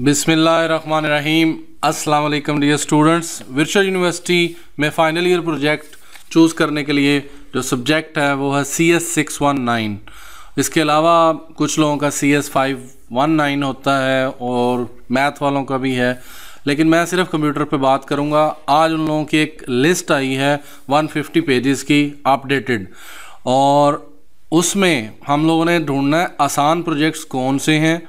बिसमीम अस्सलाम dear students Virtual University में फाइनल ईयर प्रोजेक्ट चूज़ करने के लिए जो सब्जेक्ट है वो है C S six one nine इसके अलावा कुछ लोगों का C S five one nine होता है और मैथ वालों का भी है लेकिन मैं सिर्फ कंप्यूटर पे बात करूँगा आज उन लोगों की एक लिस्ट आई है 150 पेजेस की अपडेटेड और उसमें हम लोगों ने ढूंढना है आसान प्रोजेक्ट्स कौन से हैं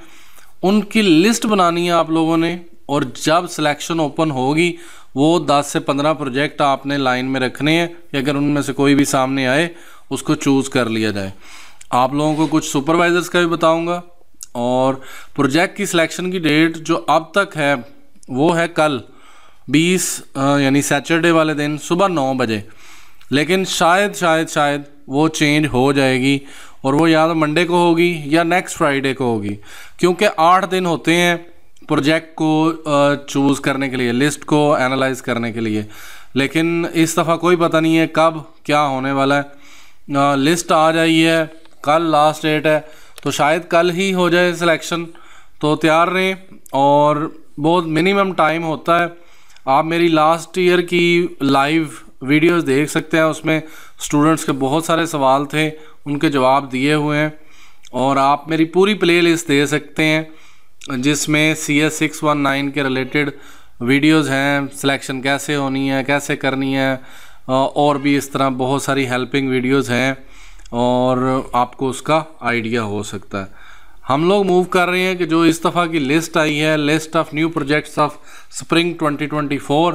उनकी लिस्ट बनानी है आप लोगों ने और जब सिलेक्शन ओपन होगी वो 10 से 15 प्रोजेक्ट आपने लाइन में रखने हैं कि अगर उनमें से कोई भी सामने आए उसको चूज़ कर लिया जाए आप लोगों को कुछ सुपरवाइज़र्स का भी बताऊंगा और प्रोजेक्ट की सिलेक्शन की डेट जो अब तक है वो है कल 20 यानी सैटरडे वाले दिन सुबह नौ बजे लेकिन शायद शायद शायद वो चेंज हो जाएगी और वो या तो मंडे को होगी या नेक्स्ट फ्राइडे को होगी क्योंकि आठ दिन होते हैं प्रोजेक्ट को चूज़ करने के लिए लिस्ट को एनालाइज करने के लिए लेकिन इस दफ़ा कोई पता नहीं है कब क्या होने वाला है लिस्ट आ जाइए है कल लास्ट डेट है तो शायद कल ही हो जाए सिलेक्शन तो तैयार रहें और बहुत मिनिमम टाइम होता है आप मेरी लास्ट ईयर की लाइव वीडियोस देख सकते हैं उसमें स्टूडेंट्स के बहुत सारे सवाल थे उनके जवाब दिए हुए हैं और आप मेरी पूरी प्ले लिस्ट दे सकते हैं जिसमें C S six one nine के रिलेटेड वीडियोस हैं सिलेक्शन कैसे होनी है कैसे करनी है और भी इस तरह बहुत सारी हेल्पिंग वीडियोस हैं और आपको उसका आइडिया हो सकता है हम लोग मूव कर रहे हैं कि जो इस दफ़ा की लिस्ट आई है list of new projects of spring 2024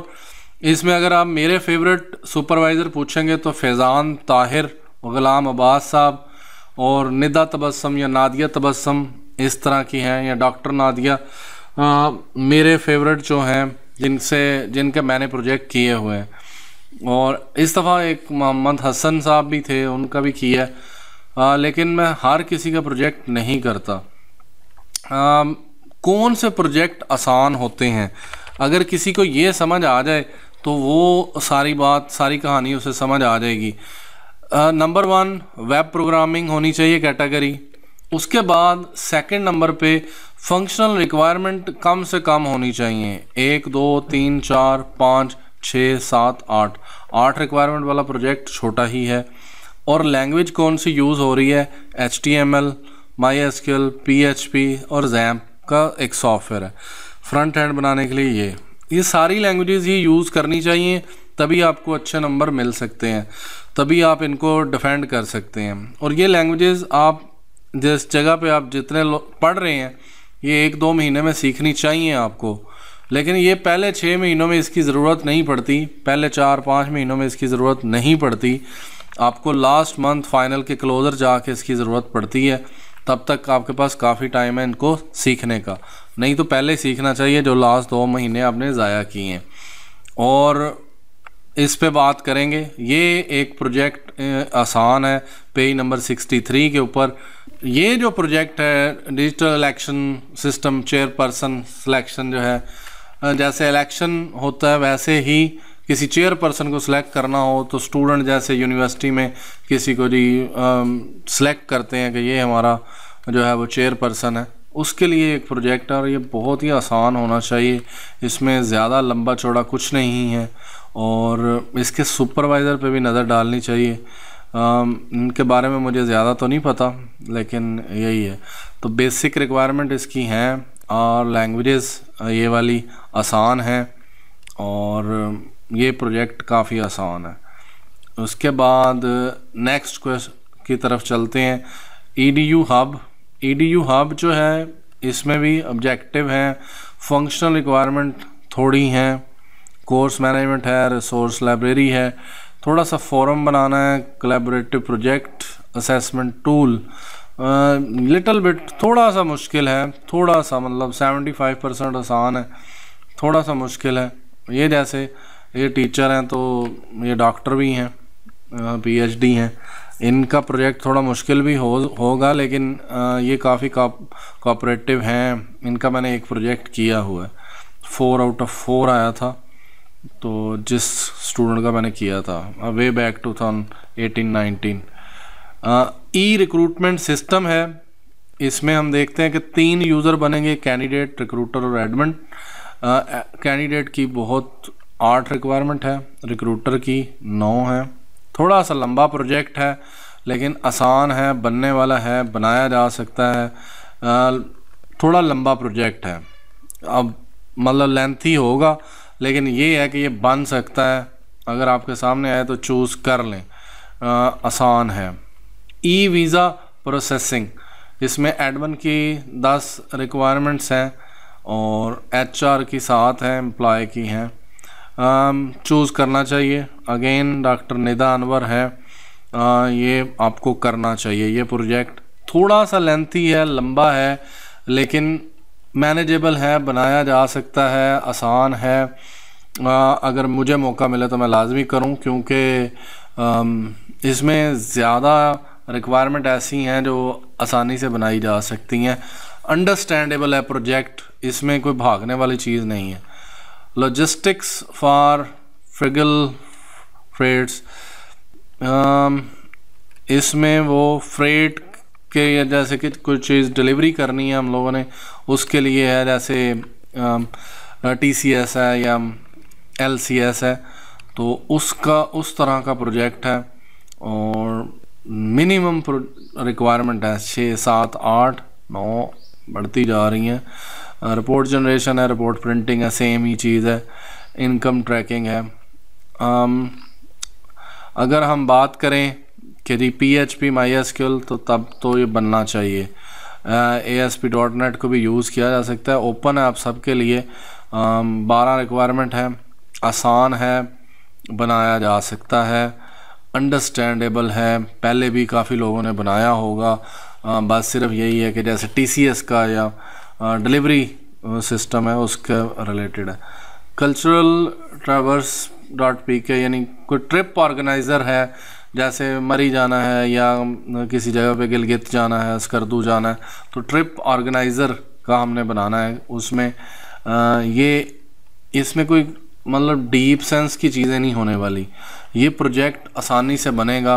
इसमें अगर आप मेरे फेवरेट सुपरवाइज़र पूछेंगे तो फैज़ान ताहिर गुलाम अब्बास साहब और निदा तबस्म या नादिया तबस्म इस तरह की हैं या डॉक्टर नादिया आ, मेरे फेवरेट जो हैं जिनसे जिनके मैंने प्रोजेक्ट किए हुए हैं और इस दफ़ा एक मोहम्मद हसन साहब भी थे उनका भी किया है आ, लेकिन मैं हर किसी का प्रोजेक्ट नहीं करता आ, कौन से प्रोजेक्ट आसान होते हैं अगर किसी को ये समझ आ जाए तो वो सारी बात सारी कहानी उसे समझ आ जाएगी नंबर वन वेब प्रोग्रामिंग होनी चाहिए कैटेगरी उसके बाद सेकंड नंबर पे फंक्शनल रिक्वायरमेंट कम से कम होनी चाहिए एक दो तीन चार पाँच छः सात आठ आठ रिक्वायरमेंट वाला प्रोजेक्ट छोटा ही है और लैंग्वेज कौन सी यूज़ हो रही है H T M L my S Q L P H P और जैम्प का एक सॉफ्टवेयर है फ्रंट हैंड बनाने के लिए ये ये सारी लैंग्वेजेस ये यूज़ करनी चाहिए तभी आपको अच्छे नंबर मिल सकते हैं तभी आप इनको डिफेंड कर सकते हैं और ये लैंग्वेजेस आप जिस जगह पे आप जितने पढ़ रहे हैं ये एक दो महीने में सीखनी चाहिए आपको लेकिन ये पहले छः महीनों में इसकी ज़रूरत नहीं पड़ती पहले चार पाँच महीनों में इसकी ज़रूरत नहीं पड़ती आपको लास्ट मंथ फाइनल के क्लोज़र जाके इसकी ज़रूरत पड़ती है तब तक आपके पास काफ़ी टाइम है इनको सीखने का नहीं तो पहले सीखना चाहिए जो लास्ट दो महीने आपने ज़ाया किए हैं और इस पे बात करेंगे ये एक प्रोजेक्ट आसान है पेज नंबर 63 के ऊपर ये जो प्रोजेक्ट है digital election system chairperson selection जो है जैसे इलेक्शन होता है वैसे ही किसी चेयर पर्सन को सिलेक्ट करना हो तो स्टूडेंट जैसे यूनिवर्सिटी में किसी को जी सिलेक्ट करते हैं कि ये हमारा जो है वो चेयर पर्सन है उसके लिए एक प्रोजेक्ट है और ये बहुत ही आसान होना चाहिए इसमें ज़्यादा लंबा चौड़ा कुछ नहीं है और इसके सुपरवाइज़र पे भी नज़र डालनी चाहिए इनके बारे में मुझे ज़्यादा तो नहीं पता लेकिन यही है तो बेसिक रिक्वायरमेंट इसकी हैं और लैंग्वेजेस ये वाली आसान हैं और ये प्रोजेक्ट काफ़ी आसान है उसके बाद नेक्स्ट क्वेश्चन की तरफ चलते हैं E D U hub E D U hub जो है इसमें भी ऑब्जेक्टिव हैं फंक्शनल रिक्वायरमेंट थोड़ी हैं कोर्स मैनेजमेंट है रिसोर्स लाइब्रेरी है थोड़ा सा फॉरम बनाना है collaborative project assessment tool little bit थोड़ा सा मुश्किल है थोड़ा सा मतलब 75 परसेंट आसान है थोड़ा सा मुश्किल है ये जैसे ये टीचर हैं तो ये डॉक्टर भी हैं पीएचडी हैं इनका प्रोजेक्ट थोड़ा मुश्किल भी हो होगा लेकिन ये काफ़ी कॉपरेटिव हैं इनका मैंने एक प्रोजेक्ट किया हुआ है फोर आउट ऑफ फोर आया था तो जिस स्टूडेंट का मैंने किया था way back two thousand eighteen nineteen E recruitment system है इसमें हम देखते हैं कि तीन यूज़र बनेंगे कैंडिडेट रिक्रूटर और एडमिन कैंडिडेट की बहुत आठ रिक्वायरमेंट है रिक्रूटर की नौ है थोड़ा सा लंबा प्रोजेक्ट है लेकिन आसान है बनने वाला है बनाया जा सकता है थोड़ा लंबा प्रोजेक्ट है अब मतलब लेंथी होगा लेकिन ये है कि ये बन सकता है अगर आपके सामने आए तो चूज़ कर लें आसान है ई वीज़ा प्रोसेसिंग इसमें एडमन की दस रिक्वायरमेंट्स हैं और एचआर की सात हैं एम्प्लॉय की हैं चूज़ um, करना चाहिए अगेन डॉक्टर निदा अनवर है आ, uh, ये आपको करना चाहिए ये प्रोजेक्ट थोड़ा सा लेंथी है लंबा है लेकिन मैनेजेबल है बनाया जा सकता है आसान है आ, uh, अगर मुझे मौका मिले तो मैं लाजमी करूं क्योंकि um, इसमें ज़्यादा रिक्वायरमेंट ऐसी हैं जो आसानी से बनाई जा सकती हैं अंडरस्टैंडेबल है प्रोजेक्ट इसमें कोई भागने वाली चीज़ नहीं है logistics for frugal friends um, इसमें वो फ्रेट के जैसे कि कुछ चीज़ डिलीवरी करनी है हम लोगों ने उसके लिए है जैसे टी सी एस है या एल सी एस है तो उसका उस तरह का प्रोजेक्ट है और मिनिमम रिक्वायरमेंट है छः सात आठ नौ बढ़ती जा रही हैं रिपोर्ट uh, जनरेशन है रिपोर्ट प्रिंटिंग है सेम ही चीज़ है इनकम ट्रैकिंग है आम, um, अगर हम बात करें कि जी P H P my S तो तब तो ये बनना चाहिए A S P dot net को भी यूज़ किया जा सकता है ओपन है आप सबके लिए um, बारह रिक्वायरमेंट है आसान है बनाया जा सकता है अंडरस्टैंडेबल है पहले भी काफ़ी लोगों ने बनाया होगा आ, uh, बस सिर्फ यही है कि जैसे टी सी एस का या डिलीवरी सिस्टम है उसके रिलेटेड है कल्चरल ट्रैवर्स डॉट पी के यानी कोई ट्रिप ऑर्गेनाइज़र है जैसे मरी जाना है या किसी जगह पे गिलगित जाना है स्कर्दू जाना है तो ट्रिप ऑर्गेनाइज़र का हमने बनाना है उसमें आ, ये इसमें कोई मतलब डीप सेंस की चीज़ें नहीं होने वाली ये प्रोजेक्ट आसानी से बनेगा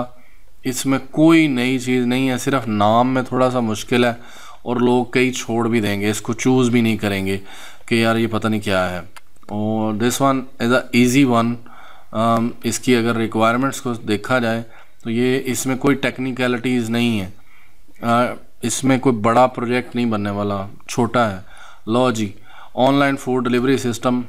इसमें कोई नई चीज़ नहीं है सिर्फ नाम में थोड़ा सा मुश्किल है और लोग कई छोड़ भी देंगे इसको चूज़ भी नहीं करेंगे कि यार ये पता नहीं क्या है और this one is a easy one इसकी अगर रिक्वायरमेंट्स को देखा जाए तो ये इसमें कोई टेक्निकलिटीज़ नहीं है uh, इसमें कोई बड़ा प्रोजेक्ट नहीं बनने वाला छोटा है लो जी ऑनलाइन फूड डिलीवरी सिस्टम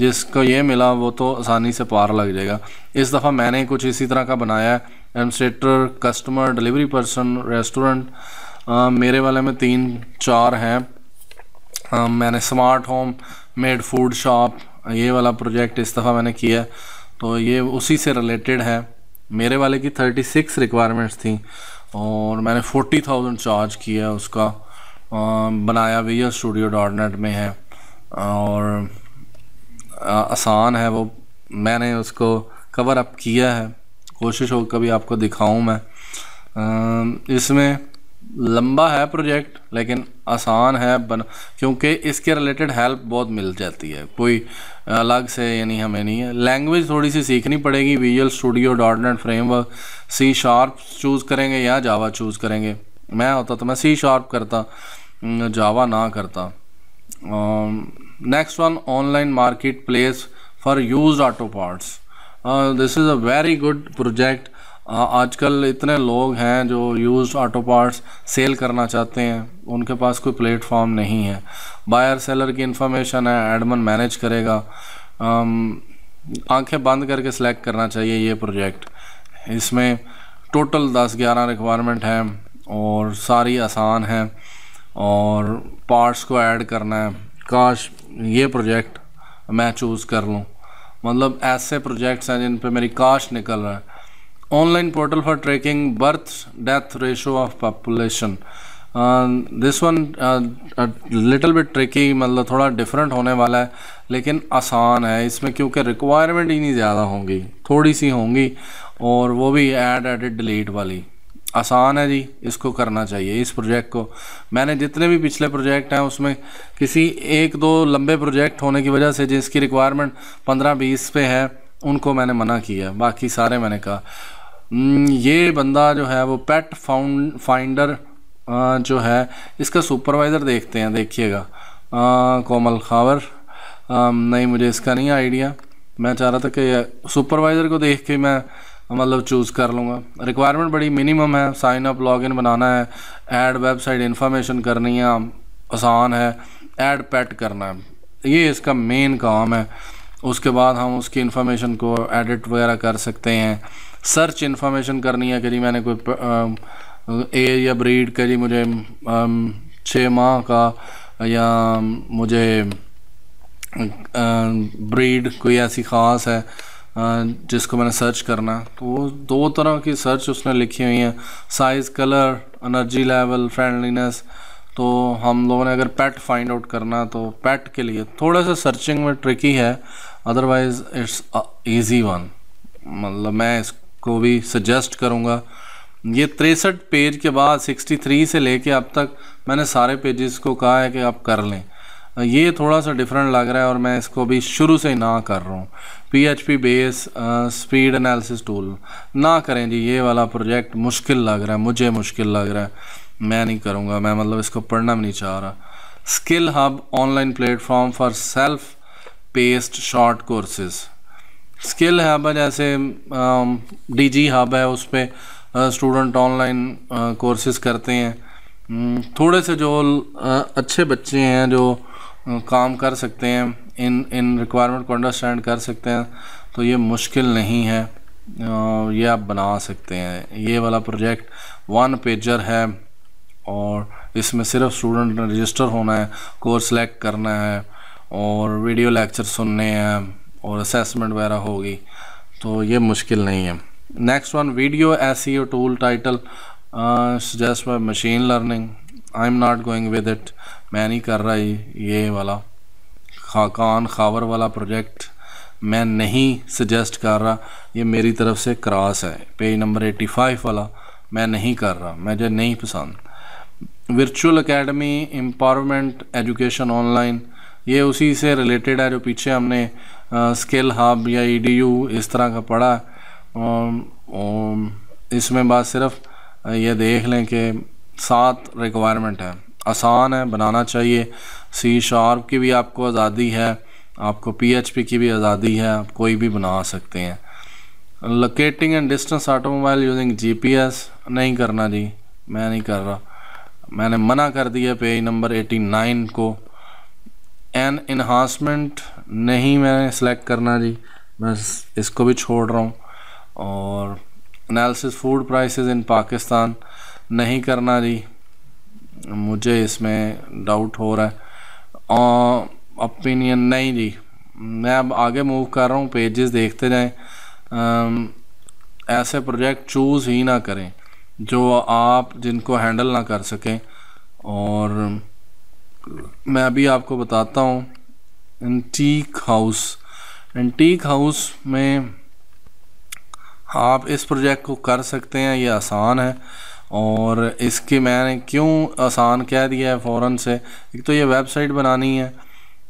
जिसको ये मिला वो तो आसानी से पार लग जाएगा इस दफ़ा मैंने कुछ इसी तरह का बनाया है administrator customer delivery person restaurant ah, um, मेरे वाले में तीन चार हैं um, मैंने smart home made food shop ये वाला प्रोजेक्ट इस दफ़ा मैंने किया तो ये उसी से रिलेटेड है मेरे वाले की थर्टी सिक्स रिक्वायरमेंट्स थी और मैंने फोर्टी थाउजेंड चार्ज किया उसका आ, um, बनाया वी स्टूडियो डॉट नेट में है और आसान है वो मैंने उसको कवर अप किया है कोशिश हो कभी आपको दिखाऊं मैं इसमें लंबा है प्रोजेक्ट लेकिन आसान है बन क्योंकि इसके रिलेटेड हेल्प बहुत मिल जाती है कोई अलग से यानी हमें नहीं है लैंग्वेज थोड़ी सी सीखनी पड़ेगी visual studio dot net framework C sharp choose करेंगे या जावा चूज़ करेंगे मैं होता तो मैं सी शार्प करता जावा ना करता next one online market place for use auto parts this is a very good project आजकल इतने लोग हैं जो यूज़ ऑटो पार्ट्स सेल करना चाहते हैं उनके पास कोई प्लेटफॉर्म नहीं है बायर सेलर की इंफॉर्मेशन है एडमन मैनेज करेगा आंखें बंद करके सेलेक्ट करना चाहिए ये प्रोजेक्ट इसमें टोटल दस ग्यारह रिक्वायरमेंट हैं और सारी आसान हैं और पार्ट्स को ऐड करना है काश ये प्रोजेक्ट मैं चूज़ कर लूँ मतलब ऐसे प्रोजेक्ट्स हैं जिन पर मेरी काश निकल रहा है online portal for tracking birth death ratio of population this one little bit tricky मतलब थोड़ा डिफरेंट होने वाला है लेकिन आसान है इसमें क्योंकि रिक्वायरमेंट ही नहीं ज़्यादा होंगी थोड़ी सी होंगी और वो भी ऐड एडिट डिलीट वाली आसान है जी इसको करना चाहिए इस प्रोजेक्ट को मैंने जितने भी पिछले प्रोजेक्ट हैं उसमें किसी एक दो लंबे प्रोजेक्ट होने की वजह से जिसकी रिक्वायरमेंट पंद्रह बीस पे है उनको मैंने मना किया बाकी सारे मैंने कहा हम्म, ये बंदा जो है वो पेट फाउंड फाइंडर जो है इसका सुपरवाइज़र देखते हैं देखिएगा कोमल खावर नहीं मुझे इसका नहीं आइडिया मैं चाह रहा था कि सुपरवाइज़र को देख के मैं मतलब चूज़ कर लूँगा रिक्वायरमेंट बड़ी मिनिमम है साइन अप लॉग इन बनाना है ऐड वेबसाइट इन्फॉर्मेशन करनी है आसान है ऐड पैट करना है ये इसका मेन काम है उसके बाद हम उसकी इन्फॉर्मेशन को एडिट वगैरह कर सकते हैं सर्च इन्फॉर्मेशन करनी है कि मैंने कोई एयर या ब्रीड करी जी मुझे छः माह का या मुझे ब्रीड कोई ऐसी ख़ास है जिसको मैंने सर्च करना है तो वो दो तरह की सर्च उसने लिखी हुई है size colour energy level friendliness तो हम लोगों ने अगर पेट फाइंड आउट करना तो पेट के लिए थोड़ा सा सर्चिंग में ट्रिकी है अदरवाइज़ इट्स ईजी वन मतलब मैं इस को भी सजेस्ट करूँगा ये तिरसठ पेज के बाद 63 से लेके अब तक मैंने सारे पेजेस को कहा है कि आप कर लें ये थोड़ा सा डिफरेंट लग रहा है और मैं इसको भी शुरू से ना कर रहा हूँ P H P base speed analysis tool ना करें जी ये वाला प्रोजेक्ट मुश्किल लग रहा है मुझे मुश्किल लग रहा है मैं नहीं करूँगा मैं मतलब इसको पढ़ना भी नहीं चाह रहा skill hub online platform for self paced short courses skill hub है जैसे डी जी हब है उस पर स्टूडेंट ऑनलाइन कोर्सेज करते हैं hmm, थोड़े से जो uh, अच्छे बच्चे हैं जो uh, काम कर सकते हैं इन इन रिक्वायरमेंट को अंडरस्टैंड कर सकते हैं तो ये मुश्किल नहीं है uh, ये आप बना सकते हैं ये वाला प्रोजेक्ट वन पेजर है और इसमें सिर्फ स्टूडेंट रजिस्टर होना है कोर्स सेलेक्ट करना है और वीडियो लेक्चर सुनने हैं और असेसमेंट वगैरह होगी तो ये मुश्किल नहीं है next one video S tool title suggest by machine learning I am not going with it मैं नहीं कर रहा ये वाला खाकान खावर वाला प्रोजेक्ट मैं नहीं सजेस्ट कर रहा ये मेरी तरफ से क्रॉस है पेज नंबर 85 वाला मैं नहीं कर रहा मुझे नहीं पसंद virtual academy empowerment education online ये उसी से रिलेटेड है जो पीछे हमने स्किल हब या ई e इस तरह का पढ़ा इसमें बात सिर्फ ये देख लें कि सात रिक्वायरमेंट है आसान है बनाना चाहिए सी शार्प की भी आपको आज़ादी है आपको पीएचपी की भी आज़ादी है आप कोई भी बना सकते हैं locating and distance automobile using GPS नहीं करना जी मैं नहीं कर रहा मैंने मना कर दिया पेज नंबर 89 को एन इन्हांसमेंट नहीं मैंने सेलेक्ट करना जी मैं इसको भी छोड़ रहा हूँ और analysis food prices in Pakistan नहीं करना जी मुझे इसमें डाउट हो रहा है ओपिनियन नहीं जी मैं अब आगे मूव कर रहा हूँ पेजेस देखते जाएं ऐसे प्रोजेक्ट चूज़ ही ना करें जो आप जिनको हैंडल ना कर सकें और मैं अभी आपको बताता हूँ एंटीक हाउस एंटीक हाउस में आप इस प्रोजेक्ट को कर सकते हैं ये आसान है और इसके मैंने क्यों आसान कह दिया है फ़ौरन से एक तो ये वेबसाइट बनानी है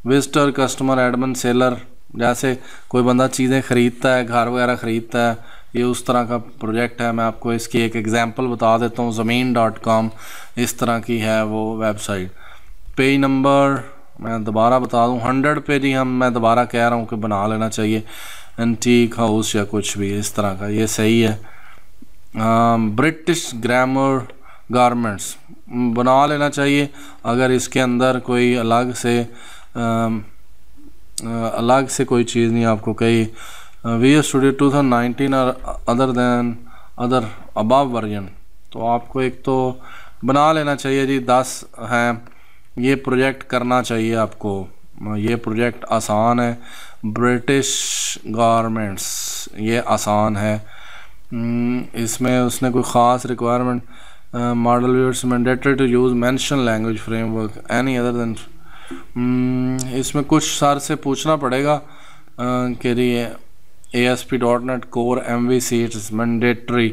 विजिटर कस्टमर एडमन सेलर जैसे कोई बंदा चीज़ें ख़रीदता है घर वगैरह ख़रीदता है ये उस तरह का प्रोजेक्ट है मैं आपको इसकी एक एग्ज़ाम्पल बता देता हूँ ज़मीन डॉट कॉम इस तरह की है वो वेबसाइट पेज नंबर मैं दोबारा बता दूं हंड्रेड पे जी हम मैं दोबारा कह रहा हूँ कि बना लेना चाहिए एंटीक हाउस या कुछ भी इस तरह का ये सही है ब्रिटिश ग्रामर गारमेंट्स बना लेना चाहिए अगर इसके अंदर कोई अलग से आ, um, अलग से कोई चीज़ नहीं आपको कही V studio two thousand nineteen और other than other above version तो आपको एक तो बना लेना चाहिए जी दस हैं ये प्रोजेक्ट करना चाहिए आपको ये प्रोजेक्ट आसान है ब्रिटिश गारमेंट्स ये आसान है हम्म, इसमें उसने कोई ख़ास requirement model viewers mandatory to use mention language framework any other then इसमें कुछ सार से पूछना पड़ेगा के रही A S P dot net core M V C it's mandatory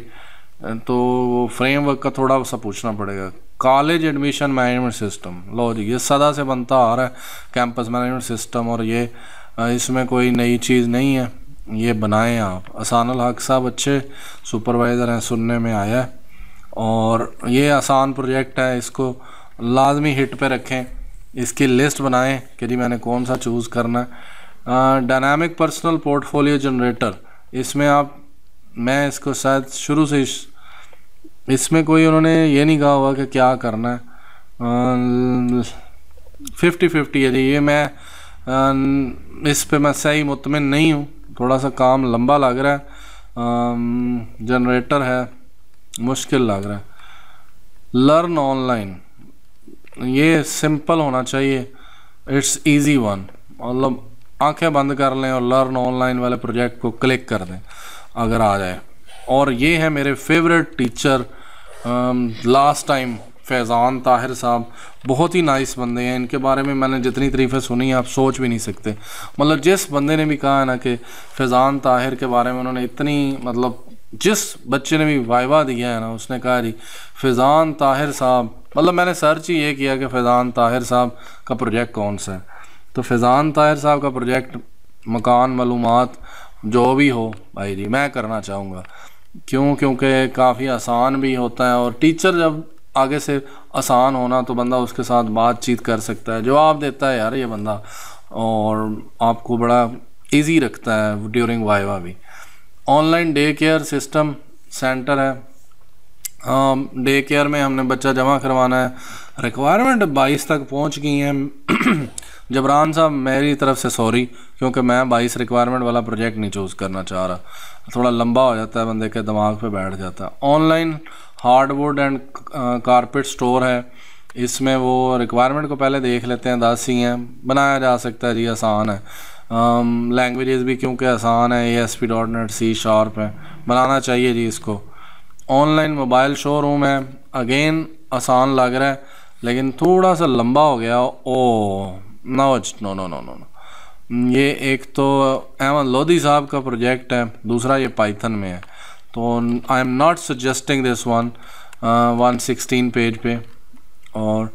तो वो फ्रेमवर्क का थोड़ा सा पूछना पड़ेगा कॉलेज एडमिशन मैनेजमेंट सिस्टम लो जी ये सदा से बनता आ रहा है कैंपस मैनेजमेंट सिस्टम और ये इसमें कोई नई चीज़ नहीं है ये बनाएं आप असानुल हक साहब अच्छे सुपरवाइज़र हैं सुनने में आया है और ये आसान प्रोजेक्ट है इसको लाजमी हिट पे रखें इसकी लिस्ट बनाएं कि जी मैंने कौन सा चूज़ करना है डायनामिक पर्सनल पोर्टफोलियो जनरेटर इसमें आप मैं इसको शायद शुरू से इस इसमें कोई उन्होंने ये नहीं कहा हुआ कि क्या करना है फिफ्टी फिफ्टी है जी ये मैं आ, इस पे मैं सही मुतमिन नहीं हूँ थोड़ा सा काम लंबा लग रहा है आ, जनरेटर है मुश्किल लग रहा है लर्न ऑनलाइन ये सिंपल होना चाहिए इट्स इजी वन मतलब आंखें बंद कर लें और लर्न ऑनलाइन वाले प्रोजेक्ट को क्लिक कर दें अगर आ जाए और ये है मेरे favourite teacher last time Faizan Tahir साहब बहुत ही नाइस बंदे हैं इनके बारे में मैंने जितनी तरीफ़ें सुनी आप सोच भी नहीं सकते मतलब जिस बंदे ने भी कहा है ना कि फैज़ान ताहिर के बारे में उन्होंने इतनी मतलब जिस बच्चे ने भी वाइवा दिया है ना उसने कहा जी फैज़ान ताहिर साहब मतलब मैंने सर्च ही ये किया कि फैज़ान ताहिर साहब का प्रोजेक्ट कौन सा है तो फैज़ान ताहिर साहब का प्रोजेक्ट मकान मालूम जो भी हो भाई जी मैं करना चाहूँगा क्यों क्योंकि काफ़ी आसान भी होता है और टीचर जब आगे से आसान होना तो बंदा उसके साथ बातचीत कर सकता है जवाब देता है यार ये बंदा और आपको बड़ा इजी रखता है ड्यूरिंग वाइवा भी online day care system centre है डे केयर में हमने बच्चा जमा करवाना है रिक्वायरमेंट 22 तक पहुंच गई हैं जबरान साहब मेरी तरफ से सॉरी क्योंकि मैं 22 रिक्वायरमेंट वाला प्रोजेक्ट नहीं चूज़ करना चाह रहा थोड़ा लंबा हो जाता है बंदे के दिमाग पे बैठ जाता है online hardwood and carpet store है इसमें वो रिक्वायरमेंट को पहले देख लेते हैं दस ही हैं बनाया जा सकता है जी आसान है लैंग्वेजेस um, भी क्योंकि आसान है A S P dot net C sharp है बनाना चाहिए जी इसको ऑनलाइन मोबाइल शोरूम है अगेन आसान लग रहा है लेकिन थोड़ा सा लंबा हो गया oh no no no no no hmm, ये एक तो एवन लोधी साहब का प्रोजेक्ट है दूसरा ये पाइथन में है तो I am not suggesting this one one sixteen page पे और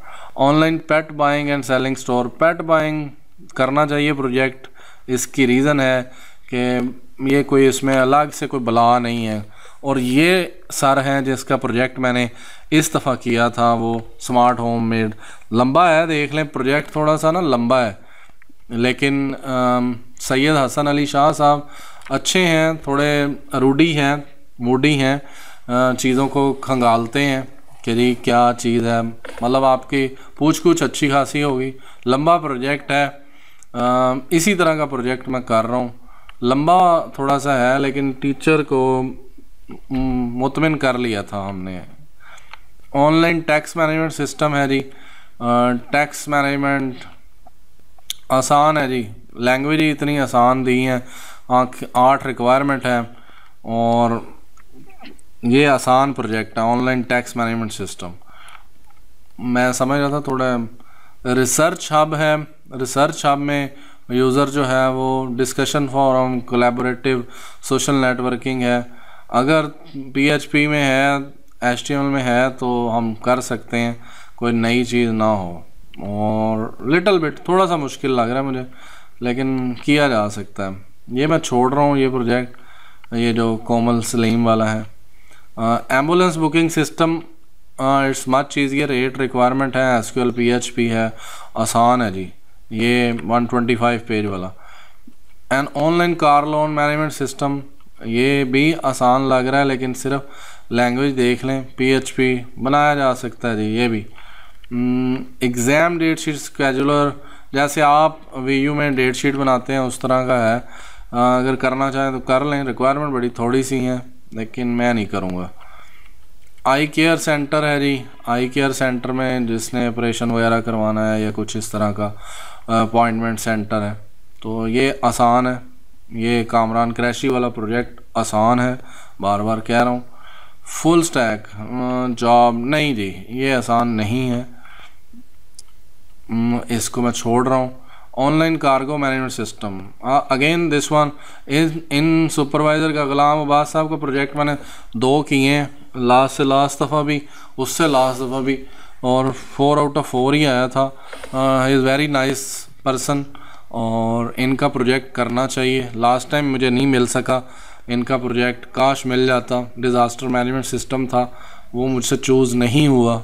online pet buying and selling store pet buying करना चाहिए प्रोजेक्ट इसकी रीज़न है कि ये कोई इसमें अलग से कोई बला नहीं है और ये सर हैं जिसका प्रोजेक्ट मैंने इस दफ़ा किया था वो स्मार्ट होम मेड लंबा है देख लें प्रोजेक्ट थोड़ा सा ना लंबा है लेकिन सैयद हसन अली शाह साहब अच्छे हैं थोड़े रूडी हैं मूडी हैं चीज़ों को खंगालते हैं कि जी क्या चीज़ है मतलब आपकी पूछ कुछ अच्छी खासी होगी लंबा प्रोजेक्ट है इसी तरह का प्रोजेक्ट मैं कर रहा हूँ लंबा थोड़ा सा है लेकिन टीचर को मुतमिन कर लिया था हमने ऑनलाइन टैक्स मैनेजमेंट सिस्टम है जी टैक्स मैनेजमेंट आसान है जी लैंग्वेज ही इतनी आसान दी है आठ रिक्वायरमेंट है और ये आसान प्रोजेक्ट है ऑनलाइन टैक्स मैनेजमेंट सिस्टम मैं समझ रहा था थोड़ा रिसर्च हब है रिसर्च हब में यूज़र जो है वो discussion forum collaborative social networking है अगर पीएचपी में है एच में है तो हम कर सकते हैं कोई नई चीज़ ना हो और लिटल बिट थोड़ा सा मुश्किल लग रहा है मुझे लेकिन किया जा सकता है ये मैं छोड़ रहा हूँ ये प्रोजेक्ट ये जो कोमल सलीम वाला है ambulance booking system it's much चीज़ ये रेट रिक्वायरमेंट है S Q P H P है आसान है जी ये 125 पेज वाला and online car loan management system ये भी आसान लग रहा है लेकिन सिर्फ लैंग्वेज देख लें पी एच पी बनाया जा सकता है जी ये भी एग्ज़ाम डेट शीट स्केजुलर जैसे आप वी यू में डेट शीट बनाते हैं उस तरह का है अगर करना चाहें तो कर लें रिक्वायरमेंट बड़ी थोड़ी सी है लेकिन मैं नहीं करूँगा आई केयर सेंटर है जी आई केयर सेंटर में जिसने ऑपरेशन वगैरह करवाना है या कुछ इस तरह का अपॉइंटमेंट सेंटर है तो ये आसान है ये कामरान क्रैशी वाला प्रोजेक्ट आसान है बार बार कह रहा हूँ फुल स्टैक जॉब नहीं जी ये आसान नहीं है इसको मैं छोड़ रहा हूँ online cargo management system again this one in in supervisor का गुलाम अब्बास साहब का प्रोजेक्ट मैंने दो किए हैं लास्ट से लास्ट दफ़ा भी उससे लास्ट दफ़ा भी और फोर आउट ऑफ फोर ही आया था इज़ वेरी नाइस पर्सन और इनका प्रोजेक्ट करना चाहिए लास्ट टाइम मुझे नहीं मिल सका इनका प्रोजेक्ट काश मिल जाता डिज़ास्टर मैनेजमेंट सिस्टम था वो मुझसे चूज़ नहीं हुआ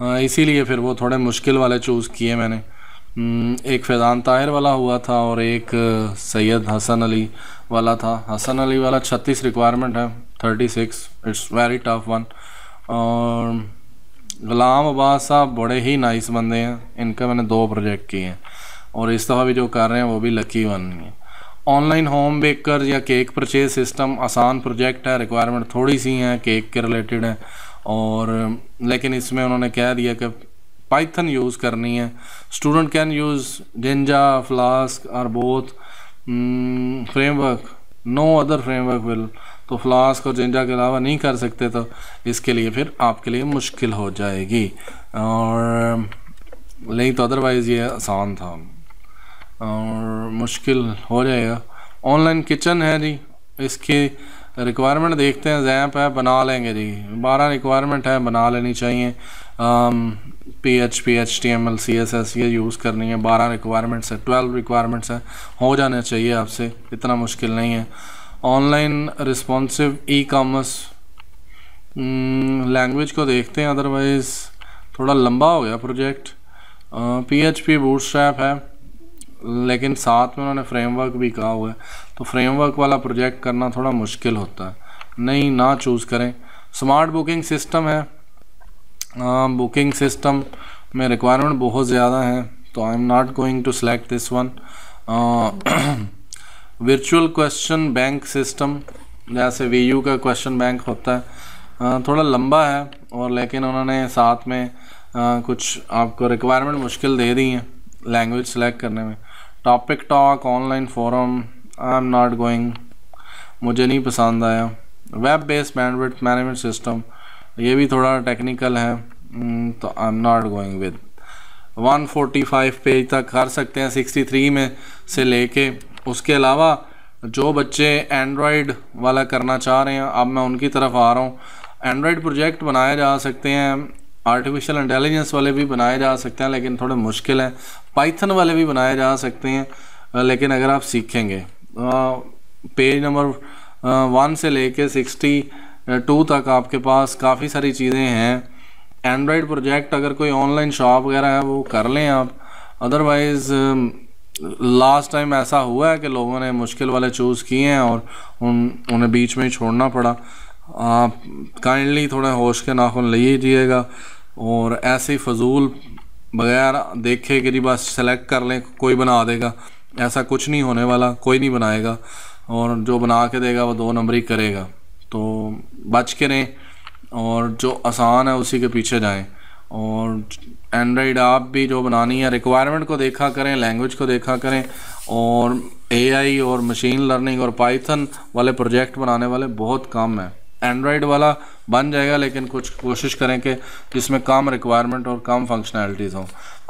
हाँ, इसीलिए फिर वो थोड़े मुश्किल वाले चूज़ किए मैंने हम्म, एक फैज़ान ताहिर वाला हुआ था और एक सैयद हसन अली वाला था हसन अली वाला छत्तीस रिक्वायरमेंट है thirty six it's very tough one और गुलाम अब्बास साहब बड़े ही नाइस बंदे हैं इनका मैंने दो प्रोजेक्ट किए हैं और इस दफ़ा भी जो कर रहे हैं वो भी लकी वन है ऑनलाइन होम बेकर या केक परचेज सिस्टम आसान प्रोजेक्ट है रिक्वायरमेंट थोड़ी सी हैं केक के रिलेटेड हैं और लेकिन इसमें उन्होंने कह दिया कि पाइथन यूज़ करनी है student can use Jinja Flask और both framework no other framework will तो फ्लास्क और जिंजा के अलावा नहीं कर सकते तो इसके लिए फिर आपके लिए मुश्किल हो जाएगी और नहीं तो अदरवाइज़ ये आसान था और मुश्किल हो जाएगा ऑनलाइन किचन है जी इसके रिक्वायरमेंट देखते हैं जैप है बना लेंगे जी बारह रिक्वायरमेंट है बना लेनी चाहिए P H P H T M L C S S ये यूज़ करनी है बारह रिक्वायरमेंट्स है ट्वेल्व रिक्वायरमेंट्स हैं हो जाने चाहिए आपसे इतना मुश्किल नहीं है online responsive e commerce language को देखते हैं अदरवाइज़ थोड़ा लंबा हो गया project P H P boot है लेकिन साथ में उन्होंने फ्रेमवर्क भी कहा हुआ है तो फ्रेमवर्क वाला प्रोजेक्ट करना थोड़ा मुश्किल होता है नहीं ना चूज़ करें स्मार्ट बुकिंग सिस्टम है आ, बुकिंग सिस्टम में रिक्वायरमेंट बहुत ज़्यादा है तो I am not going to select this one virtual question bank system जैसे वी यू का क्वेश्चन बैंक होता है आ, थोड़ा लंबा है और लेकिन उन्होंने साथ में आ, कुछ आपको रिक्वायरमेंट मुश्किल दे दी हैं लैंग्वेज सेलेक्ट करने में topic talk online forum I am not going मुझे नहीं पसंद आया web based bandwidth management system ये भी थोड़ा टेक्निकल है तो I am not going with 145 page तक कर सकते हैं 63 में से लेके उसके अलावा जो बच्चे एंड्रॉयड वाला करना चाह रहे हैं अब मैं उनकी तरफ आ रहा हूँ एंड्रॉयड प्रोजेक्ट बनाए जा सकते हैं आर्टिफिशियल इंटेलिजेंस वाले भी बनाए जा सकते हैं लेकिन थोड़े मुश्किल हैं पाइथन वाले भी बनाए जा सकते हैं लेकिन अगर आप सीखेंगे पेज नंबर वन से लेके सिक्सटी टू तक आपके पास काफ़ी सारी चीज़ें हैं एंड्रॉयड प्रोजेक्ट अगर कोई ऑनलाइन शॉप वगैरह है वो कर लें आप अदरवाइज़ लास्ट टाइम ऐसा हुआ है कि लोगों ने मुश्किल वाले चूज़ किए हैं और उन उन्हें बीच में ही छोड़ना पड़ा आप काइंडली थोड़े होश के नाखून लीजिएगा और ऐसे ही फजूल बगैर देखे कि जी बस सेलेक्ट कर लें कोई बना देगा ऐसा कुछ नहीं होने वाला कोई नहीं बनाएगा और जो बना के देगा वो दो नंबरी करेगा तो बच के रहें और जो आसान है उसी के पीछे जाएं और एंड्रॉइड आप भी जो बनानी है रिक्वायरमेंट को देखा करें लैंग्वेज को देखा करें और एआई और मशीन लर्निंग और पाइथन वाले प्रोजेक्ट बनाने वाले बहुत कम हैं एंड्रॉयड वाला बन जाएगा लेकिन कुछ कोशिश करें कि जिसमें कम रिक्वायरमेंट और कम फंक्शनैलिटीज़ हों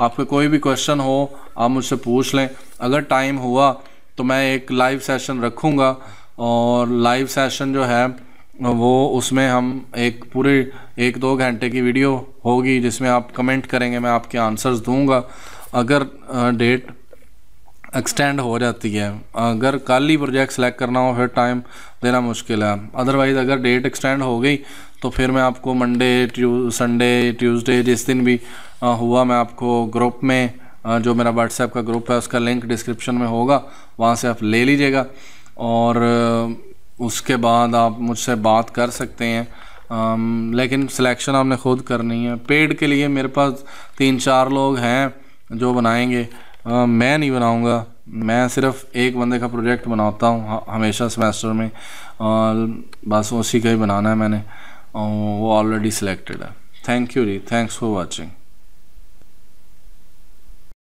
आपके कोई भी क्वेश्चन हो आप मुझसे पूछ लें अगर टाइम हुआ तो मैं एक लाइव सेशन रखूँगा और लाइव सेशन जो है वो उसमें हम एक पूरे एक दो घंटे की वीडियो होगी जिसमें आप कमेंट करेंगे मैं आपके आंसर्स दूंगा अगर डेट एक्सटेंड हो जाती है अगर कल ही प्रोजेक्ट सेलेक्ट करना हो फिर टाइम देना मुश्किल है अदरवाइज़ अगर डेट एक्सटेंड हो गई तो फिर मैं आपको मंडे ट्यू संडे ट्यूसडे जिस दिन भी हुआ मैं आपको ग्रुप में जो मेरा व्हाट्सएप का ग्रुप है उसका लिंक डिस्क्रिप्शन में होगा वहाँ से आप ले लीजिएगा और उसके बाद आप मुझसे बात कर सकते हैं लेकिन सिलेक्शन आपने ख़ुद करनी है पेड के लिए मेरे पास तीन चार लोग हैं जो बनाएंगे आ, मैं नहीं बनाऊँगा मैं सिर्फ एक बंदे का प्रोजेक्ट बनाता हूँ हमेशा सेमेस्टर में और बस उसी का ही बनाना है मैंने वो ऑलरेडी सिलेक्टेड है थैंक यू जी थैंक्स फॉर वॉचिंग